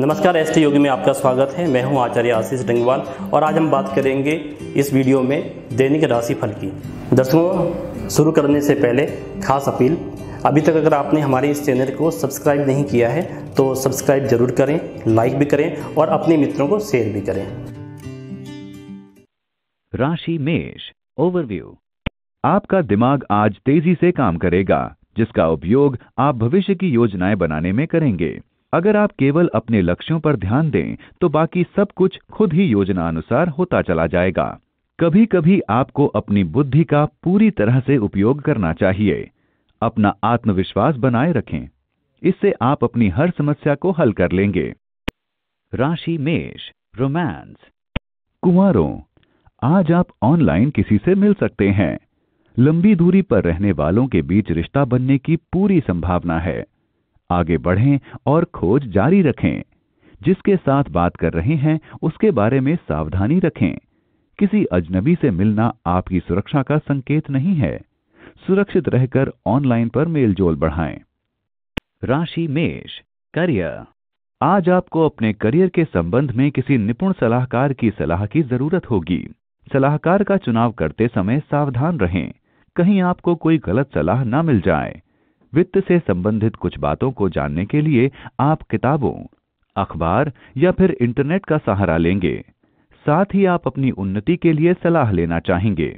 नमस्कार S T योगी में आपका स्वागत है मैं हूं आचार्य आशीष डंगवाल और आज हम बात करेंगे इस वीडियो में दैनिक राशि फल की दर्शकों शुरू करने से पहले खास अपील अभी तक अगर आपने हमारे इस चैनल को सब्सक्राइब नहीं किया है तो सब्सक्राइब जरूर करें लाइक भी करें और अपने मित्रों को शेयर भी करें राशि मेष ओवरव्यू आपका दिमाग आज तेजी से काम करेगा जिसका उपयोग आप भविष्य की योजनाएं बनाने में करेंगे अगर आप केवल अपने लक्ष्यों पर ध्यान दें तो बाकी सब कुछ खुद ही योजना अनुसार होता चला जाएगा कभी कभी आपको अपनी बुद्धि का पूरी तरह से उपयोग करना चाहिए अपना आत्मविश्वास बनाए रखें इससे आप अपनी हर समस्या को हल कर लेंगे राशि मेष रोमांस कुमारों आज आप ऑनलाइन किसी से मिल सकते हैं लंबी दूरी पर रहने वालों के बीच रिश्ता बनने की पूरी संभावना है आगे बढ़ें और खोज जारी रखें जिसके साथ बात कर रहे हैं उसके बारे में सावधानी रखें किसी अजनबी से मिलना आपकी सुरक्षा का संकेत नहीं है सुरक्षित रहकर ऑनलाइन पर मेलजोल बढ़ाएं राशि मेष करियर आज आपको अपने करियर के संबंध में किसी निपुण सलाहकार की सलाह की जरूरत होगी सलाहकार का चुनाव करते समय सावधान रहें कहीं आपको कोई गलत सलाह ना मिल जाए वित्त से संबंधित कुछ बातों को जानने के लिए आप किताबों अखबार या फिर इंटरनेट का सहारा लेंगे साथ ही आप अपनी उन्नति के लिए सलाह लेना चाहेंगे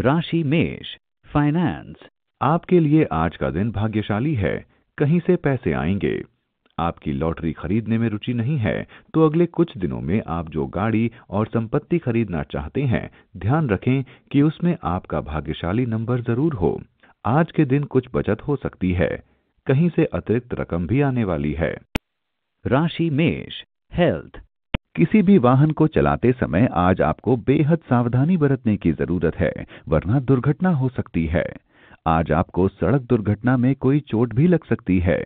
राशि मेष फाइनेंस आपके लिए आज का दिन भाग्यशाली है कहीं से पैसे आएंगे आपकी लॉटरी खरीदने में रुचि नहीं है तो अगले कुछ दिनों में आप जो गाड़ी और संपत्ति खरीदना चाहते हैं ध्यान रखें कि उसमें आपका भाग्यशाली नंबर जरूर हो आज के दिन कुछ बचत हो सकती है कहीं से अतिरिक्त रकम भी आने वाली है राशि मेष हेल्थ किसी भी वाहन को चलाते समय आज आपको बेहद सावधानी बरतने की जरूरत है वरना दुर्घटना हो सकती है आज आपको सड़क दुर्घटना में कोई चोट भी लग सकती है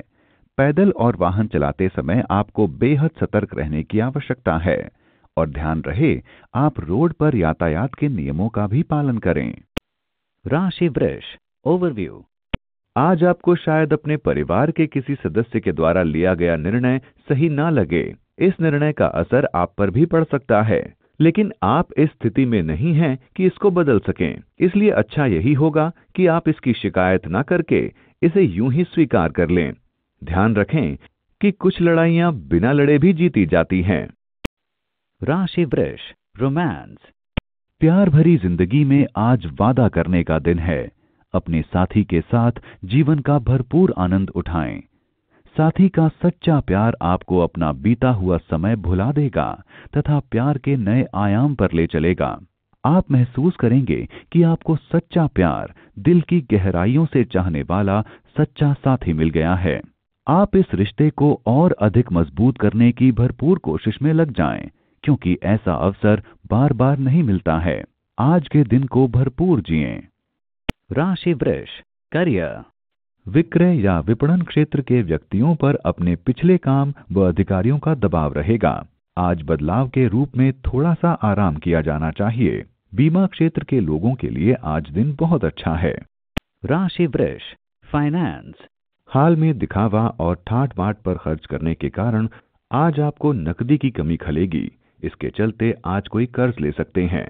पैदल और वाहन चलाते समय आपको बेहद सतर्क रहने की आवश्यकता है और ध्यान रहे आप रोड पर यातायात के नियमों का भी पालन करें राशि वृष ओवरव्यू आज आपको शायद अपने परिवार के किसी सदस्य के द्वारा लिया गया निर्णय सही ना लगे इस निर्णय का असर आप पर भी पड़ सकता है लेकिन आप इस स्थिति में नहीं हैं कि इसको बदल सकें इसलिए अच्छा यही होगा कि आप इसकी शिकायत ना करके इसे यूं ही स्वीकार कर लें ध्यान रखें कि कुछ लड़ाइयां बिना लड़े भी जीती जाती हैं राशि वृष रोमांस प्यार भरी जिंदगी में आज वादा करने का दिन है अपने साथी के साथ जीवन का भरपूर आनंद उठाएं साथी का सच्चा प्यार आपको अपना बीता हुआ समय भुला देगा तथा प्यार के नए आयाम पर ले चलेगा आप महसूस करेंगे कि आपको सच्चा प्यार दिल की गहराइयों से चाहने वाला सच्चा साथी मिल गया है आप इस रिश्ते को और अधिक मजबूत करने की भरपूर कोशिश में लग जाएं, क्योंकि ऐसा अवसर बार बार नहीं मिलता है आज के दिन को भरपूर जिएं। राशि वृक्ष कार्य विक्रय या विपणन क्षेत्र के व्यक्तियों पर अपने पिछले काम व अधिकारियों का दबाव रहेगा आज बदलाव के रूप में थोड़ा सा आराम किया जाना चाहिए बीमा क्षेत्र के लोगों के लिए आज दिन बहुत अच्छा है राशि वृक्ष फाइनेंस हाल में दिखावा और ठाट बाट पर खर्च करने के कारण आज आपको नकदी की कमी खलेगी इसके चलते आज कोई कर्ज ले सकते हैं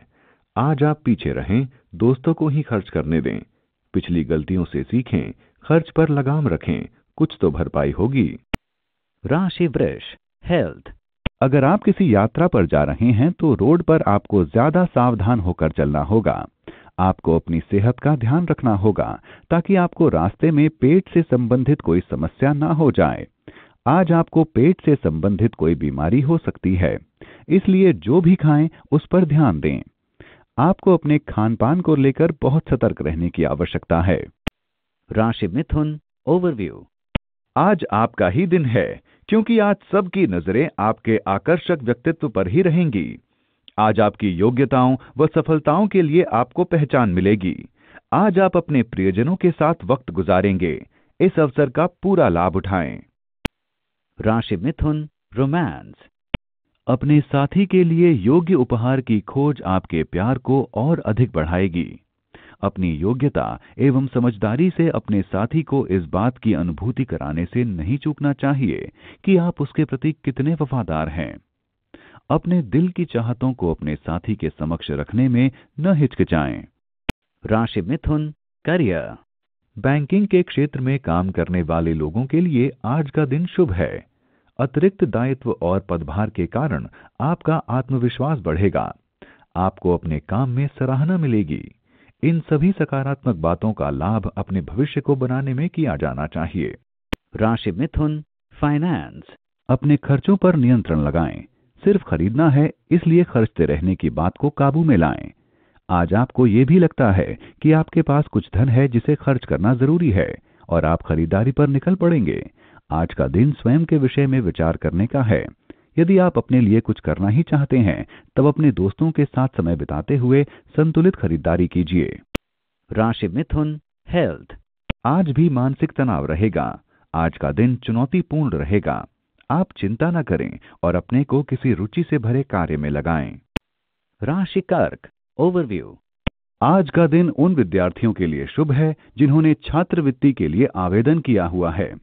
आज आप पीछे रहें दोस्तों को ही खर्च करने दें पिछली गलतियों से सीखें खर्च पर लगाम रखें कुछ तो भरपाई होगी राशि वृक्ष हेल्थ अगर आप किसी यात्रा पर जा रहे हैं तो रोड पर आपको ज्यादा सावधान होकर चलना होगा आपको अपनी सेहत का ध्यान रखना होगा ताकि आपको रास्ते में पेट से संबंधित कोई समस्या ना हो जाए आज आपको पेट से संबंधित कोई बीमारी हो सकती है इसलिए जो भी खाएं उस पर ध्यान दें आपको अपने खान पान को लेकर बहुत सतर्क रहने की आवश्यकता है राशि मिथुन ओवरव्यू आज आपका ही दिन है क्योंकि आज सबकी नजरें आपके आकर्षक व्यक्तित्व पर ही रहेंगी आज आपकी योग्यताओं व सफलताओं के लिए आपको पहचान मिलेगी आज आप अपने प्रियजनों के साथ वक्त गुजारेंगे इस अवसर का पूरा लाभ उठाएं राशि मिथुन रोमांस अपने साथी के लिए योग्य उपहार की खोज आपके प्यार को और अधिक बढ़ाएगी अपनी योग्यता एवं समझदारी से अपने साथी को इस बात की अनुभूति कराने से नहीं चूकना चाहिए कि आप उसके प्रति कितने वफादार हैं अपने दिल की चाहतों को अपने साथी के समक्ष रखने में न हिचकिचाएं राशि मिथुन करियर बैंकिंग के क्षेत्र में काम करने वाले लोगों के लिए आज का दिन शुभ है अतिरिक्त दायित्व और पदभार के कारण आपका आत्मविश्वास बढ़ेगा आपको अपने काम में सराहना मिलेगी इन सभी सकारात्मक बातों का लाभ अपने भविष्य को बनाने में किया जाना चाहिए राशि मिथुन फाइनेंस अपने खर्चों पर नियंत्रण लगाएं सिर्फ खरीदना है इसलिए खर्चते रहने की बात को काबू में लाएं आज आपको ये भी लगता है कि आपके पास कुछ धन है जिसे खर्च करना जरूरी है और आप खरीदारी पर निकल पड़ेंगे आज का दिन स्वयं के विषय में विचार करने का है यदि आप अपने लिए कुछ करना ही चाहते हैं तब अपने दोस्तों के साथ समय बिताते हुए संतुलित खरीदारी कीजिए राशि मिथुन हेल्थ आज भी मानसिक तनाव रहेगा आज का दिन चुनौतीपूर्ण रहेगा आप चिंता न करें और अपने को किसी रुचि से भरे कार्य में लगाएं राशि कर्क ओवरव्यू आज का दिन उन विद्यार्थियों के लिए शुभ है जिन्होंने छात्रवृत्ति के लिए आवेदन किया हुआ है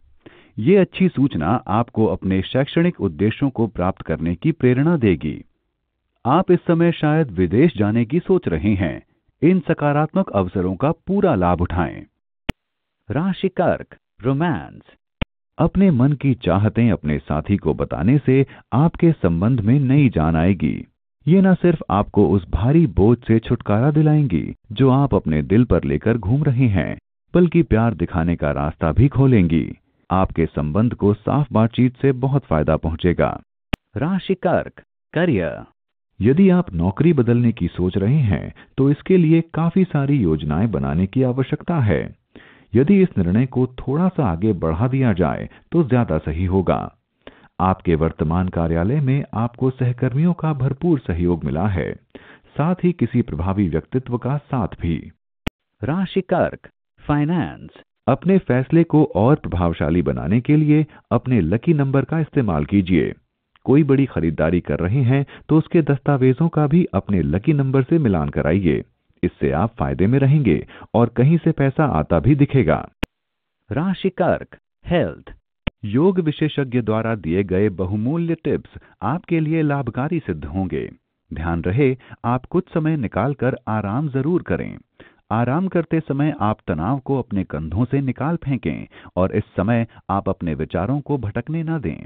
ये अच्छी सूचना आपको अपने शैक्षणिक उद्देश्यों को प्राप्त करने की प्रेरणा देगी आप इस समय शायद विदेश जाने की सोच रहे हैं इन सकारात्मक अवसरों का पूरा लाभ उठाएं। राशि कर्क रोमांस अपने मन की चाहतें अपने साथी को बताने से आपके संबंध में नई जान आएगी ये न सिर्फ आपको उस भारी बोझ से छुटकारा दिलाएंगी जो आप अपने दिल पर लेकर घूम रहे हैं बल्कि प्यार दिखाने का रास्ता भी खोलेंगी आपके संबंध को साफ बातचीत से बहुत फायदा पहुंचेगा राशि कर्क करियर यदि आप नौकरी बदलने की सोच रहे हैं तो इसके लिए काफी सारी योजनाएं बनाने की आवश्यकता है यदि इस निर्णय को थोड़ा सा आगे बढ़ा दिया जाए तो ज्यादा सही होगा आपके वर्तमान कार्यालय में आपको सहकर्मियों का भरपूर सहयोग मिला है साथ ही किसी प्रभावी व्यक्तित्व का साथ भी राशि कर्क फाइनेंस अपने फैसले को और प्रभावशाली बनाने के लिए अपने लकी नंबर का इस्तेमाल कीजिए कोई बड़ी खरीदारी कर रहे हैं तो उसके दस्तावेजों का भी अपने लकी नंबर से मिलान कराइए इससे आप फायदे में रहेंगे और कहीं से पैसा आता भी दिखेगा राशि कर्क हेल्थ योग विशेषज्ञ द्वारा दिए गए बहुमूल्य टिप्स आपके लिए लाभकारी सिद्ध होंगे ध्यान रहे आप कुछ समय निकालकर आराम जरूर करें आराम करते समय आप तनाव को अपने कंधों से निकाल फेंकें और इस समय आप अपने विचारों को भटकने न दें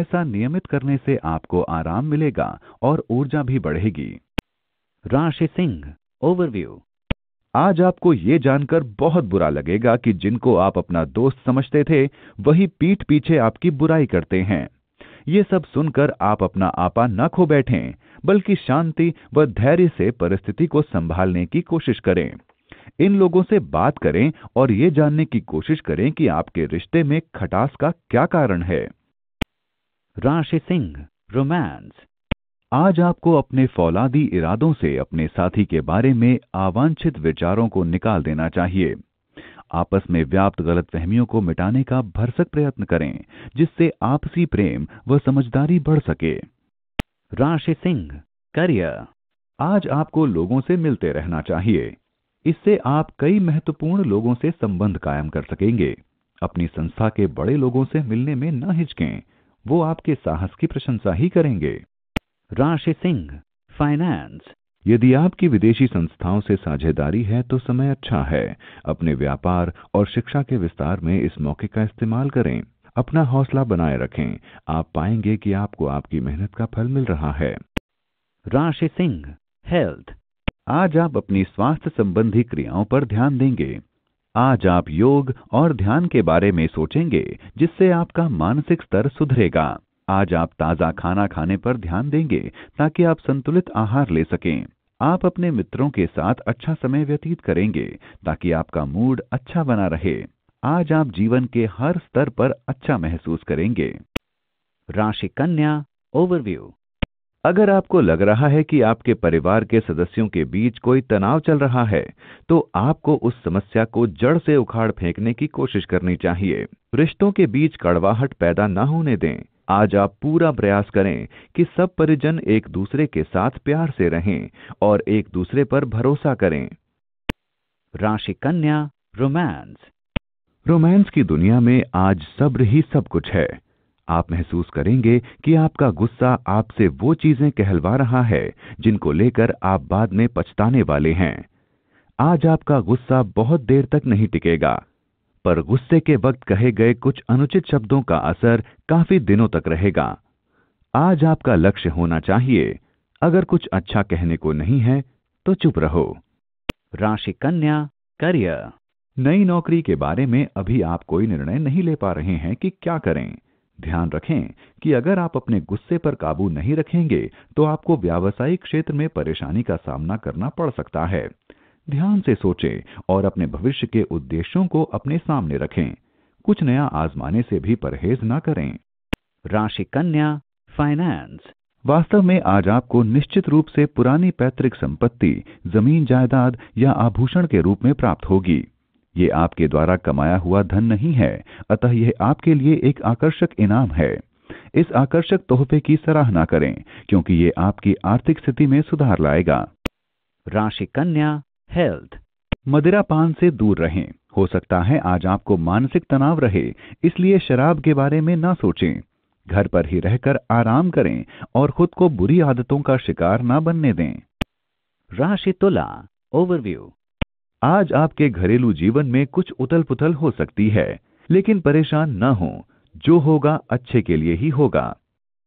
ऐसा नियमित करने से आपको आराम मिलेगा और ऊर्जा भी बढ़ेगी राशि सिंह ओवरव्यू आज आपको ये जानकर बहुत बुरा लगेगा कि जिनको आप अपना दोस्त समझते थे वही पीठ पीछे आपकी बुराई करते हैं ये सब सुनकर आप अपना आपा न खो बैठें बल्कि शांति व धैर्य से परिस्थिति को संभालने की कोशिश करें इन लोगों से बात करें और ये जानने की कोशिश करें कि आपके रिश्ते में खटास का क्या कारण है राशि सिंह रोमांस आज आपको अपने फौलादी इरादों से अपने साथी के बारे में अवांछित विचारों को निकाल देना चाहिए आपस में व्याप्त गलतफहमियों को मिटाने का भरसक प्रयत्न करें जिससे आपसी प्रेम व समझदारी बढ़ सके राशि सिंह करियर आज आपको लोगों से मिलते रहना चाहिए इससे आप कई महत्वपूर्ण लोगों से संबंध कायम कर सकेंगे अपनी संस्था के बड़े लोगों से मिलने में न हिचकें वो आपके साहस की प्रशंसा ही करेंगे राशि सिंह फाइनेंस यदि आपकी विदेशी संस्थाओं से साझेदारी है तो समय अच्छा है अपने व्यापार और शिक्षा के विस्तार में इस मौके का इस्तेमाल करें अपना हौसला बनाए रखें आप पाएंगे कि आपको आपकी मेहनत का फल मिल रहा है राशि सिंह हेल्थ आज आप अपनी स्वास्थ्य संबंधी क्रियाओं पर ध्यान देंगे आज आप योग और ध्यान के बारे में सोचेंगे जिससे आपका मानसिक स्तर सुधरेगा आज आप ताज़ा खाना खाने पर ध्यान देंगे ताकि आप संतुलित आहार ले सकें आप अपने मित्रों के साथ अच्छा समय व्यतीत करेंगे ताकि आपका मूड अच्छा बना रहे आज आप जीवन के हर स्तर पर अच्छा महसूस करेंगे राशि कन्या ओवरव्यू अगर आपको लग रहा है कि आपके परिवार के सदस्यों के बीच कोई तनाव चल रहा है तो आपको उस समस्या को जड़ से उखाड़ फेंकने की कोशिश करनी चाहिए रिश्तों के बीच कड़वाहट पैदा न होने दें आज आप पूरा प्रयास करें कि सब परिजन एक दूसरे के साथ प्यार से रहें और एक दूसरे पर भरोसा करें राशि कन्या रोमांस रोमांस की दुनिया में आज सब्र ही सब कुछ है आप महसूस करेंगे कि आपका गुस्सा आपसे वो चीजें कहलवा रहा है जिनको लेकर आप बाद में पछताने वाले हैं आज आपका गुस्सा बहुत देर तक नहीं टिकेगा पर गुस्से के वक्त कहे गए कुछ अनुचित शब्दों का असर काफी दिनों तक रहेगा आज आपका लक्ष्य होना चाहिए अगर कुछ अच्छा कहने को नहीं है तो चुप रहो राशि कन्या करियर नई नौकरी के बारे में अभी आप कोई निर्णय नहीं ले पा रहे हैं कि क्या करें ध्यान रखें कि अगर आप अपने गुस्से पर काबू नहीं रखेंगे तो आपको व्यावसायिक क्षेत्र में परेशानी का सामना करना पड़ सकता है ध्यान से सोचें और अपने भविष्य के उद्देश्यों को अपने सामने रखें कुछ नया आजमाने से भी परहेज ना करें राशि कन्या फाइनेंस वास्तव में आज आपको निश्चित रूप से पुरानी पैतृक संपत्ति जमीन जायदाद या आभूषण के रूप में प्राप्त होगी ये आपके द्वारा कमाया हुआ धन नहीं है अतः यह आपके लिए एक आकर्षक इनाम है इस आकर्षक तोहफे की सराहना करें क्योंकि ये आपकी आर्थिक स्थिति में सुधार लाएगा राशि कन्या हेल्थ मदिरा पान से दूर रहें हो सकता है आज आपको मानसिक तनाव रहे इसलिए शराब के बारे में ना सोचें घर पर ही रहकर आराम करें और खुद को बुरी आदतों का शिकार ना बनने दें राशि तुला ओवरव्यू आज आपके घरेलू जीवन में कुछ उथल पुथल हो सकती है लेकिन परेशान ना हो जो होगा अच्छे के लिए ही होगा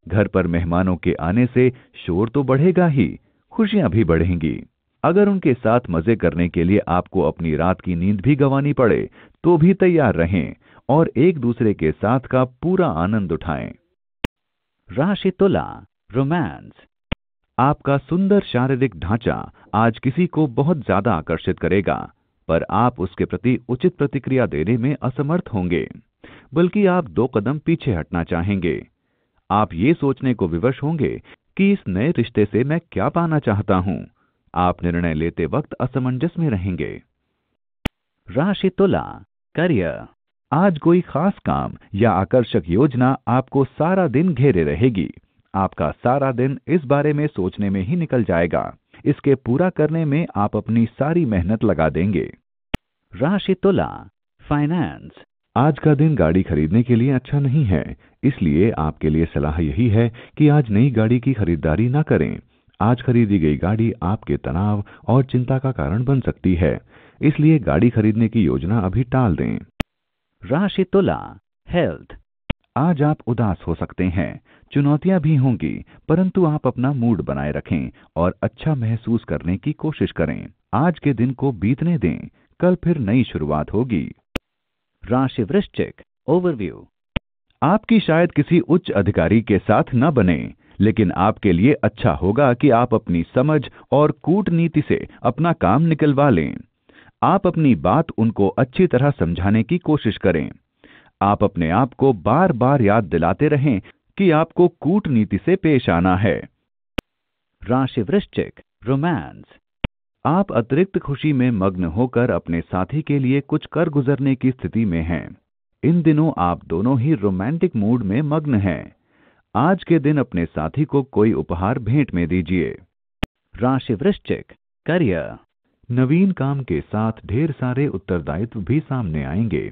घर पर मेहमानों के आने से शोर तो बढ़ेगा ही खुशियां भी बढ़ेंगी अगर उनके साथ मजे करने के लिए आपको अपनी रात की नींद भी गंवानी पड़े तो भी तैयार रहें और एक दूसरे के साथ का पूरा आनंद उठाएं राशि तुला रोमांस आपका सुंदर शारीरिक ढांचा आज किसी को बहुत ज्यादा आकर्षित करेगा पर आप उसके प्रति उचित प्रतिक्रिया देने में असमर्थ होंगे बल्कि आप दो कदम पीछे हटना चाहेंगे आप ये सोचने को विवश होंगे कि इस नए रिश्ते से मैं क्या पाना चाहता हूं आप निर्णय लेते वक्त असमंजस में रहेंगे राशि तुला करियर आज कोई खास काम या आकर्षक योजना आपको सारा दिन घेरे रहेगी आपका सारा दिन इस बारे में सोचने में ही निकल जाएगा इसके पूरा करने में आप अपनी सारी मेहनत लगा देंगे राशि तुला फाइनेंस आज का दिन गाड़ी खरीदने के लिए अच्छा नहीं है इसलिए आपके लिए सलाह यही है कि आज नई गाड़ी की खरीदारी ना करें आज खरीदी गई गाड़ी आपके तनाव और चिंता का कारण बन सकती है इसलिए गाड़ी खरीदने की योजना अभी टाल दें राशि तुला हेल्थ आज आप उदास हो सकते हैं चुनौतियां भी होंगी परंतु आप अपना मूड बनाए रखें और अच्छा महसूस करने की कोशिश करें आज के दिन को बीतने दें कल फिर नई शुरुआत होगी राशि वृश्चिक ओवरव्यू आपकी शायद किसी उच्च अधिकारी के साथ न बने लेकिन आपके लिए अच्छा होगा कि आप अपनी समझ और कूटनीति से अपना काम निकलवा लें आप अपनी बात उनको अच्छी तरह समझाने की कोशिश करें आप अपने आप को बार बार याद दिलाते रहें कि आपको कूटनीति से पेश आना है राशि वृश्चिक रोमांस आप अतिरिक्त खुशी में मग्न होकर अपने साथी के लिए कुछ कर गुजरने की स्थिति में हैं इन दिनों आप दोनों ही रोमांटिक मूड में मग्न हैं आज के दिन अपने साथी को कोई उपहार भेंट में दीजिए राशि वृश्चिक करियर नवीन काम के साथ ढेर सारे उत्तरदायित्व भी सामने आएंगे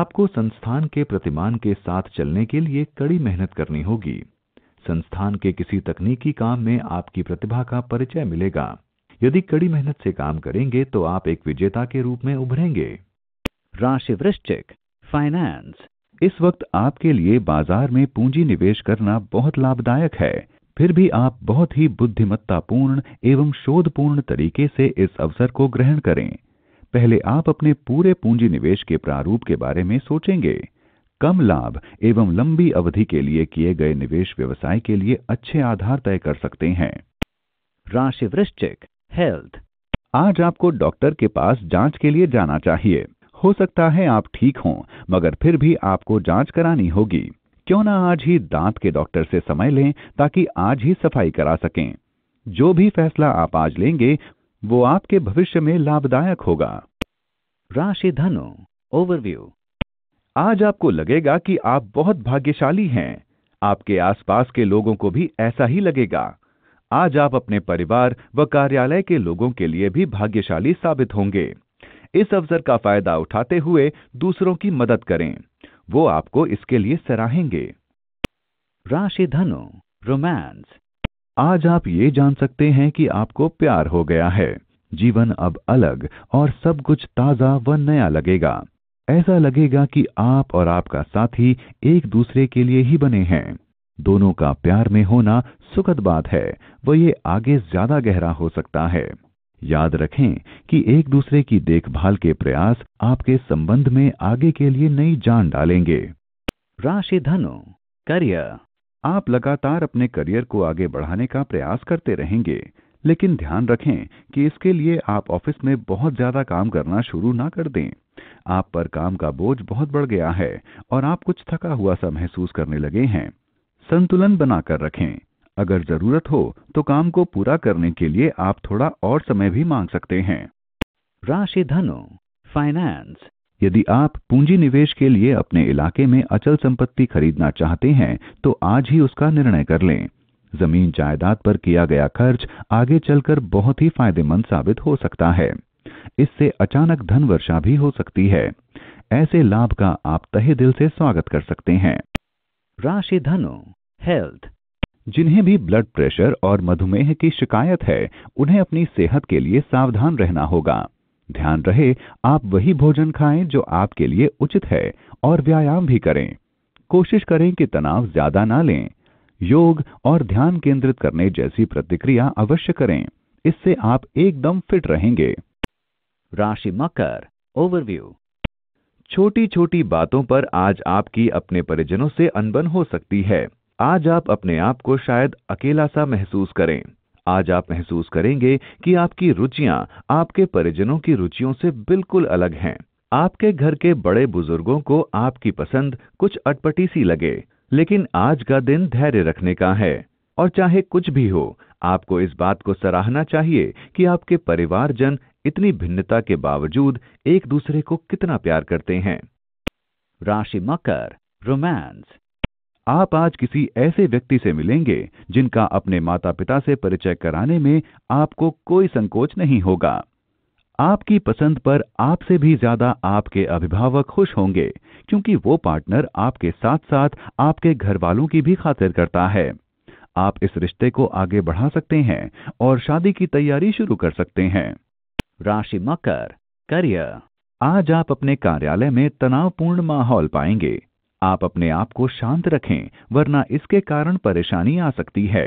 आपको संस्थान के प्रतिमान के साथ चलने के लिए कड़ी मेहनत करनी होगी संस्थान के किसी तकनीकी काम में आपकी प्रतिभा का परिचय मिलेगा यदि कड़ी मेहनत से काम करेंगे तो आप एक विजेता के रूप में उभरेंगे राशि वृश्चिक फाइनेंस इस वक्त आपके लिए बाजार में पूंजी निवेश करना बहुत लाभदायक है फिर भी आप बहुत ही बुद्धिमत्तापूर्ण एवं शोधपूर्ण तरीके से इस अवसर को ग्रहण करें पहले आप अपने पूरे पूंजी निवेश के प्रारूप के बारे में सोचेंगे कम लाभ एवं लंबी अवधि के लिए किए गए निवेश व्यवसाय के लिए अच्छे आधार तय कर सकते हैं राशि वृश्चिक हेल्थ आज आपको डॉक्टर के पास जांच के लिए जाना चाहिए हो सकता है आप ठीक हों मगर फिर भी आपको जांच करानी होगी क्यों ना आज ही दांत के डॉक्टर से समय लें ताकि आज ही सफाई करा सकें जो भी फैसला आप आज लेंगे वो आपके भविष्य में लाभदायक होगा राशि धनु ओवरव्यू आज आपको लगेगा कि आप बहुत भाग्यशाली हैं आपके आसपास के लोगों को भी ऐसा ही लगेगा आज आप अपने परिवार व कार्यालय के लोगों के लिए भी भाग्यशाली साबित होंगे इस अवसर का फायदा उठाते हुए दूसरों की मदद करें वो आपको इसके लिए सराहेंगे राशि धनु रोमांस आज आप ये जान सकते हैं कि आपको प्यार हो गया है जीवन अब अलग और सब कुछ ताज़ा व नया लगेगा ऐसा लगेगा कि आप और आपका साथी एक दूसरे के लिए ही बने हैं दोनों का प्यार में होना सुखद बात है वह ये आगे ज्यादा गहरा हो सकता है याद रखें कि एक दूसरे की देखभाल के प्रयास आपके संबंध में आगे के लिए नई जान डालेंगे राशि धनु करियर आप लगातार अपने करियर को आगे बढ़ाने का प्रयास करते रहेंगे लेकिन ध्यान रखें कि इसके लिए आप ऑफिस में बहुत ज्यादा काम करना शुरू ना कर दें आप पर काम का बोझ बहुत बढ़ गया है और आप कुछ थका हुआ सा महसूस करने लगे हैं संतुलन बनाकर रखें अगर जरूरत हो तो काम को पूरा करने के लिए आप थोड़ा और समय भी मांग सकते हैं राशि धनु फाइनेंस यदि आप पूंजी निवेश के लिए अपने इलाके में अचल संपत्ति खरीदना चाहते हैं तो आज ही उसका निर्णय कर लें जमीन जायदाद पर किया गया खर्च आगे चलकर बहुत ही फायदेमंद साबित हो सकता है इससे अचानक धन वर्षा भी हो सकती है ऐसे लाभ का आप तहे दिल से स्वागत कर सकते हैं राशि धनु हेल्थ जिन्हें भी ब्लड प्रेशर और मधुमेह की शिकायत है उन्हें अपनी सेहत के लिए सावधान रहना होगा ध्यान रहे आप वही भोजन खाएं जो आपके लिए उचित है और व्यायाम भी करें कोशिश करें कि तनाव ज्यादा ना लें योग और ध्यान केंद्रित करने जैसी प्रतिक्रिया अवश्य करें इससे आप एकदम फिट रहेंगे राशि मकर ओवरव्यू छोटी छोटी बातों पर आज आपकी अपने परिजनों से अनबन हो सकती है आज आप अपने आप को शायद अकेला सा महसूस करें आज आप महसूस करेंगे कि आपकी रुचियां आपके परिजनों की रुचियों से बिल्कुल अलग हैं आपके घर के बड़े बुजुर्गों को आपकी पसंद कुछ अटपटी सी लगे लेकिन आज का दिन धैर्य रखने का है और चाहे कुछ भी हो आपको इस बात को सराहना चाहिए कि आपके परिवारजन इतनी भिन्नता के बावजूद एक दूसरे को कितना प्यार करते हैं राशि मकर रोमांस आप आज किसी ऐसे व्यक्ति से मिलेंगे जिनका अपने माता पिता से परिचय कराने में आपको कोई संकोच नहीं होगा आपकी पसंद पर आपसे भी ज्यादा आपके अभिभावक खुश होंगे क्योंकि वो पार्टनर आपके साथ साथ आपके घर वालों की भी खातिर करता है आप इस रिश्ते को आगे बढ़ा सकते हैं और शादी की तैयारी शुरू कर सकते हैं राशि मकर करियर आज आप अपने कार्यालय में तनावपूर्ण माहौल पाएंगे आप अपने आप को शांत रखें वरना इसके कारण परेशानी आ सकती है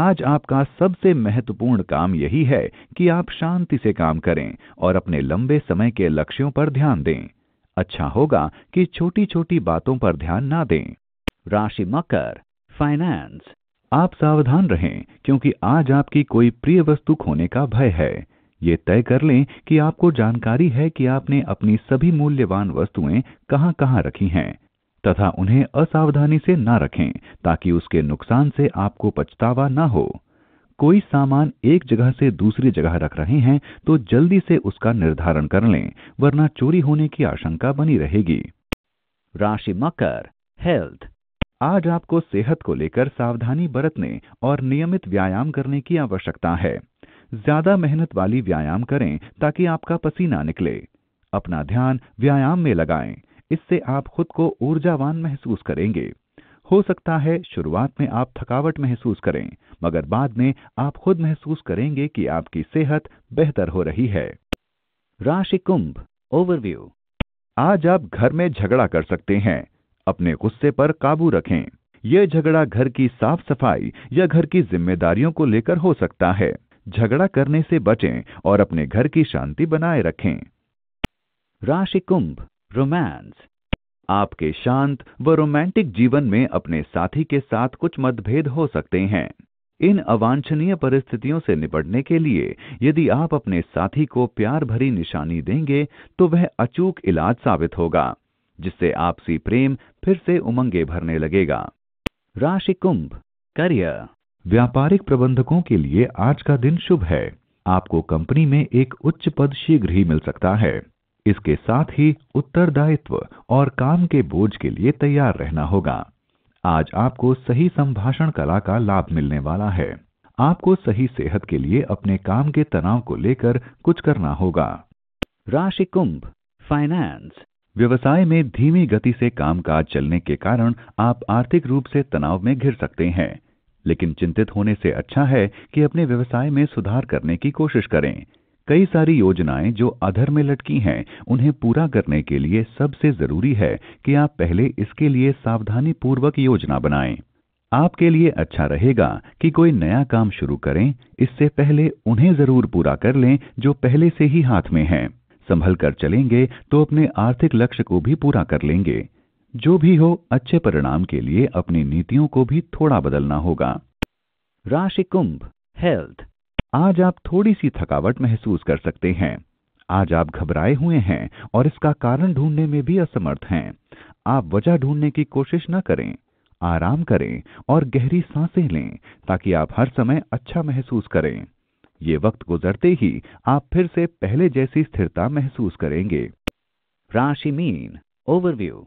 आज आपका सबसे महत्वपूर्ण काम यही है कि आप शांति से काम करें और अपने लंबे समय के लक्ष्यों पर ध्यान दें अच्छा होगा कि छोटी छोटी बातों पर ध्यान ना दें राशि मकर फाइनेंस आप सावधान रहें क्योंकि आज आपकी कोई प्रिय वस्तु खोने का भय है ये तय कर लें कि आपको जानकारी है कि आपने अपनी सभी मूल्यवान वस्तुएं कहां कहां रखी हैं तथा उन्हें असावधानी से ना रखें ताकि उसके नुकसान से आपको पछतावा ना हो कोई सामान एक जगह से दूसरी जगह रख रहे हैं तो जल्दी से उसका निर्धारण कर लें वरना चोरी होने की आशंका बनी रहेगी राशि मकर हेल्थ आज आपको सेहत को लेकर सावधानी बरतने और नियमित व्यायाम करने की आवश्यकता है ज्यादा मेहनत वाली व्यायाम करें ताकि आपका पसीना निकले अपना ध्यान व्यायाम में लगाएं इससे आप खुद को ऊर्जावान महसूस करेंगे हो सकता है शुरुआत में आप थकावट महसूस करें मगर बाद में आप खुद महसूस करेंगे कि आपकी सेहत बेहतर हो रही है राशि कुंभ ओवरव्यू आज आप घर में झगड़ा कर सकते हैं अपने गुस्से पर काबू रखें यह झगड़ा घर की साफ सफाई या घर की जिम्मेदारियों को लेकर हो सकता है झगड़ा करने से बचें और अपने घर की शांति बनाए रखें राशि कुंभ रोमांस आपके शांत व रोमांटिक जीवन में अपने साथी के साथ कुछ मतभेद हो सकते हैं इन अवांछनीय परिस्थितियों से निपटने के लिए यदि आप अपने साथी को प्यार भरी निशानी देंगे तो वह अचूक इलाज साबित होगा जिससे आपसी प्रेम फिर से उमंगे भरने लगेगा राशि कुंभ करियर व्यापारिक प्रबंधकों के लिए आज का दिन शुभ है आपको कंपनी में एक उच्च पद शीघ्र ही मिल सकता है इसके साथ ही उत्तरदायित्व और काम के बोझ के लिए तैयार रहना होगा आज आपको सही संभाषण कला का लाभ मिलने वाला है आपको सही सेहत के लिए अपने काम के तनाव को लेकर कुछ करना होगा राशि कुंभ फाइनेंस व्यवसाय में धीमी गति से कामकाज चलने के कारण आप आर्थिक रूप से तनाव में घिर सकते हैं लेकिन चिंतित होने से अच्छा है कि अपने व्यवसाय में सुधार करने की कोशिश करें कई सारी योजनाएं जो अधर में लटकी हैं उन्हें पूरा करने के लिए सबसे जरूरी है कि आप पहले इसके लिए सावधानी पूर्वक योजना बनाएं। आपके लिए अच्छा रहेगा कि कोई नया काम शुरू करें इससे पहले उन्हें जरूर पूरा कर लें जो पहले से ही हाथ में हैं। संभल कर चलेंगे तो अपने आर्थिक लक्ष्य को भी पूरा कर लेंगे जो भी हो अच्छे परिणाम के लिए अपनी नीतियों को भी थोड़ा बदलना होगा राशि कुंभ हेल्थ आज आप थोड़ी सी थकावट महसूस कर सकते हैं आज आप घबराए हुए हैं और इसका कारण ढूंढने में भी असमर्थ हैं आप वजह ढूंढने की कोशिश न करें आराम करें और गहरी सांसें लें ताकि आप हर समय अच्छा महसूस करें ये वक्त गुजरते ही आप फिर से पहले जैसी स्थिरता महसूस करेंगे राशि मीन ओवरव्यू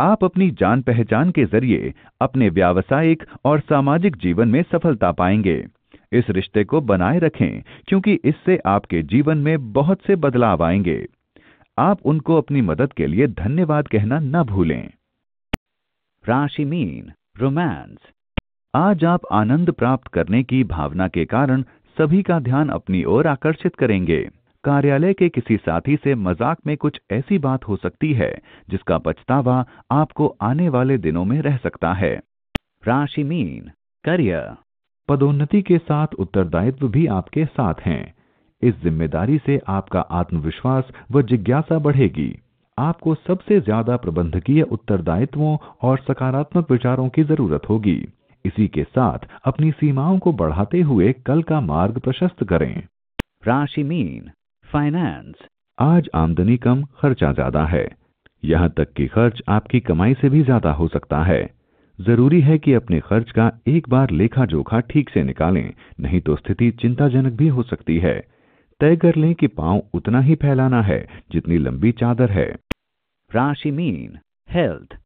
आप अपनी जान पहचान के जरिए अपने व्यावसायिक और सामाजिक जीवन में सफलता पाएंगे इस रिश्ते को बनाए रखें क्योंकि इससे आपके जीवन में बहुत से बदलाव आएंगे आप उनको अपनी मदद के लिए धन्यवाद कहना न भूलें राशि मीन रोमांस आज आप आनंद प्राप्त करने की भावना के कारण सभी का ध्यान अपनी ओर आकर्षित करेंगे कार्यालय के किसी साथी से मजाक में कुछ ऐसी बात हो सकती है जिसका पछतावा आपको आने वाले दिनों में रह सकता है राशि मीन करियर पदोन्नति के साथ उत्तरदायित्व भी आपके साथ हैं इस जिम्मेदारी से आपका आत्मविश्वास व जिज्ञासा बढ़ेगी आपको सबसे ज्यादा प्रबंधकीय उत्तरदायित्वों और सकारात्मक विचारों की जरूरत होगी इसी के साथ अपनी सीमाओं को बढ़ाते हुए कल का मार्ग प्रशस्त करें राशि मीन फाइनेंस आज आमदनी कम खर्चा ज्यादा है यहाँ तक कि खर्च आपकी कमाई से भी ज्यादा हो सकता है जरूरी है कि अपने खर्च का एक बार लेखा जोखा ठीक से निकालें नहीं तो स्थिति चिंताजनक भी हो सकती है तय कर लें कि पांव उतना ही फैलाना है जितनी लंबी चादर है राशि मीन हेल्थ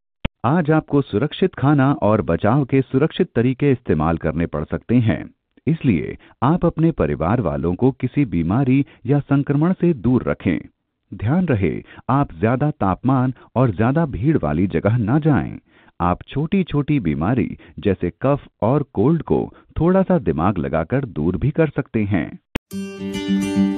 आज आपको सुरक्षित खाना और बचाव के सुरक्षित तरीके इस्तेमाल करने पड़ सकते हैं इसलिए आप अपने परिवार वालों को किसी बीमारी या संक्रमण से दूर रखें ध्यान रहे आप ज्यादा तापमान और ज्यादा भीड़ वाली जगह न जाएं। आप छोटी छोटी बीमारी जैसे कफ और कोल्ड को थोड़ा सा दिमाग लगाकर दूर भी कर सकते हैं